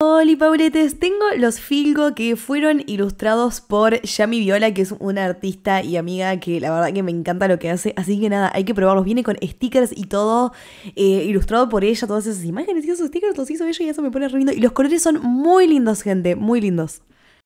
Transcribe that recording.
Hola Pauletes, tengo los Filgo que fueron ilustrados por Yami Viola, que es una artista y amiga que la verdad que me encanta lo que hace, así que nada, hay que probarlos, viene con stickers y todo eh, ilustrado por ella, todas esas imágenes y esos stickers los hizo ella y eso me pone re y los colores son muy lindos gente, muy lindos.